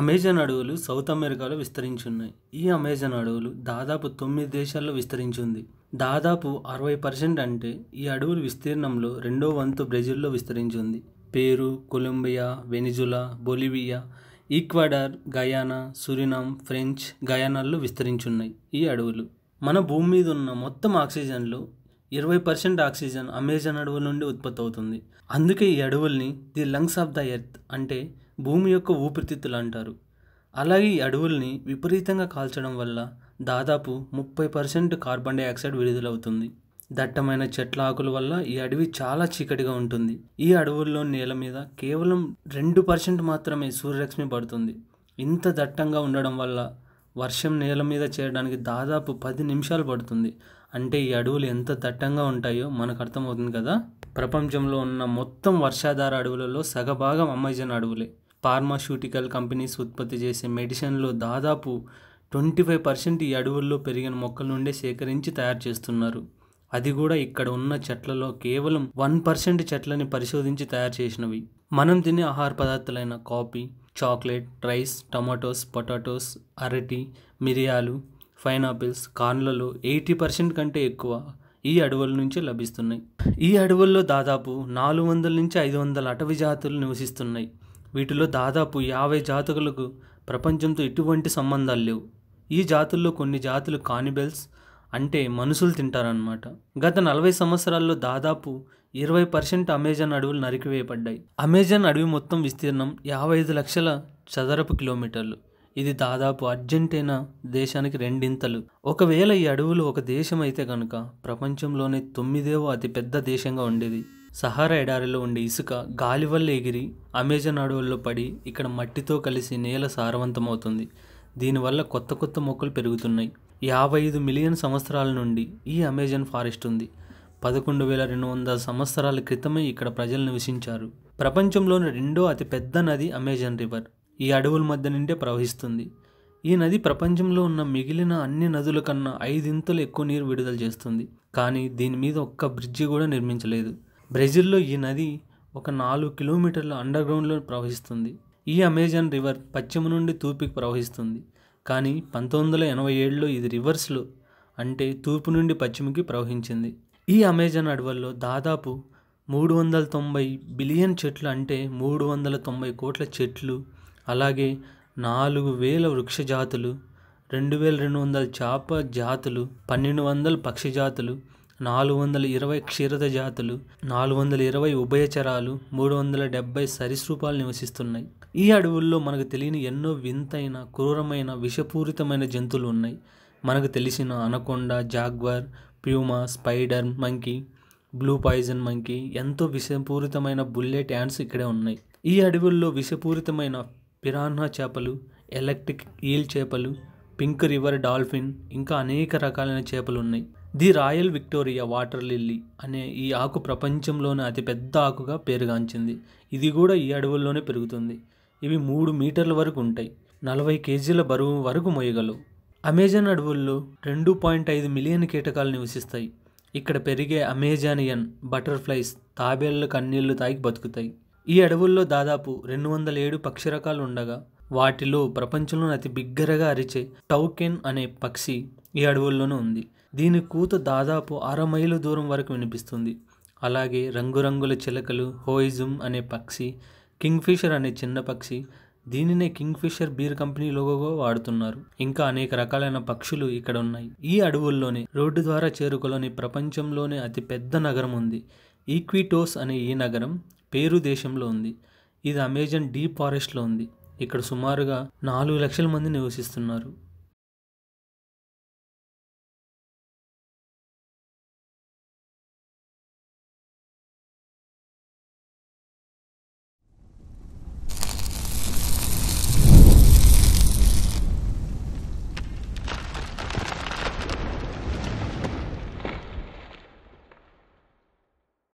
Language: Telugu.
అమెజాన్ అడవులు సౌత్ అమెరికాలో విస్తరించున్నాయి ఈ అమెజాన్ అడవులు దాదాపు తొమ్మిది దేశాల్లో విస్తరించింది దాదాపు అరవై పర్సెంట్ అంటే ఈ అడవులు విస్తీర్ణంలో రెండో వంతు బ్రెజిల్లో విస్తరించింది పేరు Colombia Venezuela Bolivia Ecuador Guyana Suriname French గయానాల్లో విస్తరించున్నాయి ఈ అడవులు మన భూమి మీద ఉన్న మొత్తం ఆక్సిజన్లో ఇరవై పర్సెంట్ ఆక్సిజన్ అమెజాన్ అడవుల నుండి ఉత్పత్తి అవుతుంది అందుకే ఈ అడవుల్ని the lungs of the earth అంటే భూమి యొక్క ఊపిరితిత్తులు అంటారు అలాగే ఈ అడవుల్ని విపరీతంగా కాల్చడం వల్ల దాదాపు ముప్పై పర్సెంట్ కార్బన్ డైఆక్సైడ్ విడుదలవుతుంది దట్టమైన చెట్ల ఆకుల వల్ల ఈ అడవి చాలా చీకటిగా ఉంటుంది ఈ అడవుల్లో నేల మీద కేవలం రెండు పర్సెంట్ మాత్రమే సూర్యరశ్మి పడుతుంది ఇంత దట్టంగా ఉండడం వల్ల వర్షం నేల మీద చేయడానికి దాదాపు పది నిమిషాలు పడుతుంది అంటే ఈ అడవులు ఎంత దట్టంగా ఉంటాయో మనకు అర్థమవుతుంది కదా ప్రపంచంలో ఉన్న మొత్తం వర్షాధార అడవులలో సగభాగం అమెజాన్ అడవులే ఫార్మాస్యూటికల్ కంపెనీస్ ఉత్పత్తి చేసే మెడిసిన్లో దాదాపు ట్వంటీ ఫైవ్ పర్సెంట్ ఈ అడవుల్లో పెరిగిన మొక్కల నుండే సేకరించి తయారు చేస్తున్నారు అది కూడా ఇక్కడ ఉన్న చెట్లలో కేవలం వన్ పర్సెంట్ చెట్లని పరిశోధించి తయారు చేసినవి మనం తినే ఆహార పదార్థాలైన coffee chocolate rice tomatoes potatoes అరటి మిరియాలు పైనాపిల్స్ కార్న్లలో ఎయిటీ పర్సెంట్ కంటే ఎక్కువ ఈ అడవుల నుంచి లభిస్తున్నాయి ఈ అడవుల్లో దాదాపు నాలుగు వందల నుంచి ఐదు వందల అటవీ జాతులు నివసిస్తున్నాయి వీటిలో దాదాపు యాభై జాతులకు ప్రపంచంతో ఎటువంటి సంబంధాలు లేవు ఈ జాతుల్లో కొన్ని జాతులు కానిబెల్స్ అంటే మనుషులు తింటారనమాట గత నలభై సంవత్సరాల్లో దాదాపు ఇరవై పర్సెంట్ అమెజాన్ అడవులు నరికివేయబడ్డాయి అమెజాన్ అడవి మొత్తం విస్తీర్ణం యాభై ఐదు లక్షల చదరపు కిలోమీటర్లు ఇది దాదాపు అర్జెంటీనా దేశానికి రెండింతలు ఒకవేళ ఈ అడవులు ఒక దేశం అయితే కనుక ప్రపంచంలోనే తొమ్మిదేవో అతిపెద్ద దేశంగా ఉండేది సహారా ఎడారిలో ఉండే ఇసుక గాలి వల్ల ఎగిరి అమెజాన్ అడవుల్లో పడి ఇక్కడ మట్టితో కలిసి నేల సారవంతమవుతుంది దీనివల్ల కొత్త కొత్త మొక్కలు పెరుగుతున్నాయి యాభై ఐదు మిలియన్ సంవత్సరాల నుండి ఈ అమెజాన్ ఫారెస్ట్ ఉంది పదకొండు వేల రెండు వందల సంవత్సరాల క్రితమే ఇక్కడ ప్రజలు నివసించారు ప్రపంచంలోని రెండో అతిపెద్ద నది అమెజాన్ రివర్ ఈ అడవుల మధ్య నుండే ప్రవహిస్తుంది ఈ నది ప్రపంచంలో ఉన్న మిగిలిన అన్ని నదుల కన్నా ఐదింతలు ఎక్కువ నీరు విడుదల చేస్తుంది కానీ దీని మీద ఒక్క బ్రిడ్జి కూడా నిర్మించలేదు బ్రెజిల్లో ఈ నది ఒక నాలుగు కిలోమీటర్ల అండర్గ్రౌండ్లో ప్రవహిస్తుంది ఈ అమెజాన్ రివర్ పశ్చిమ నుండి తూర్పుకి ప్రవహిస్తుంది కానీ పంతొమ్మిది వందల ఎనభై ఏడులో ఇది రివర్స్లో అంటే తూర్పు నుండి పశ్చిమకి ప్రవహించింది ఈ అమెజాన్ అడవుల్లో దాదాపు మూడు వందల తొంభై బిలియన్ చెట్లు అంటే మూడు వందల తొంభై కోట్ల చెట్లు అలాగే నాలుగు వేల వృక్ష జాతులు రెండు వేల రెండు వందల చేప జాతులు పన్నెండు వందల పక్షి జాతులు నాలుగు వందల ఇరవై క్షీరద జాతులు నాలుగు వందల ఇరవై ఉభయచరాలు మూడు వందల డెబ్బై సరీసృపాలు నివసిస్తున్నాయి ఈ అడవుల్లో మనకు తెలియని ఎన్నో వింతైన క్రూరమైన విషపూరితమైన జంతువులు ఉన్నాయి మనకు తెలిసిన anaconda jaguar puma spider monkey blue poison monkey ఎంతో విషపూరితమైన బుల్లెట్ యాండ్స్ ఇక్కడే ఉన్నాయి ఈ అడవుల్లో విషపూరితమైన పిరాన్హా చేపలు ఎలక్ట్రిక్ ఈల్ చేపలు పింక్ రివర్ డాల్ఫిన్ ఇంకా అనేక రకాలైన చేపలు ఉన్నాయి the royal Victoria water lily అనే ఈ ఆకు ప్రపంచంలోనే అతిపెద్ద ఆకుగా పేరుగాంచింది ఇది కూడా ఈ అడవుల్లోనే పెరుగుతుంది ఇవి మూడు మీటర్ల వరకు ఉంటాయి నలభై కేజీల బరువు వరకు మొయ్యగలవు అమెజాన్ అడవుల్లో రెండు పాయింట్ ఐదు మిలియన్ కీటకాలు నివసిస్తాయి ఇక్కడ పెరిగే అమెజానియన్ బటర్ఫ్లైస్ తాబేళ్ల కన్నీళ్లు తాగి బతుకుతాయి ఈ అడవుల్లో దాదాపు రెండు వందల ఏడు రకాలు ఉండగా వాటిలో ప్రపంచంలోని అతి బిగ్గరగా అరిచే టౌకెన్ అనే పక్షి ఈ అడవుల్లోనే ఉంది దీని కూత దాదాపు అర మైలు దూరం వరకు వినిపిస్తుంది అలాగే రంగురంగుల చిలకలు హోయిజుమ్ అనే పక్షి కింగ్ఫిషర్ అనే చిన్న పక్షి దీనినే కింగ్ఫిషర్ బీర్ కంపెనీ లోగోగా వాడుతున్నారు ఇంకా అనేక రకాలైన పక్షులు ఇక్కడ ఉన్నాయి ఈ అడవుల్లోనే రోడ్డు ద్వారా చేరుకోలేని ప్రపంచంలోనే అతి పెద్ద నగరం ఉంది ఈక్విటోస్ అనే ఈ నగరం పేరు దేశంలో ఉంది ఇది అమెజాన్ డీప్ ఫారెస్ట్లో ఉంది ఇక్కడ సుమారుగా నాలుగు లక్షల మంది నివసిస్తున్నారు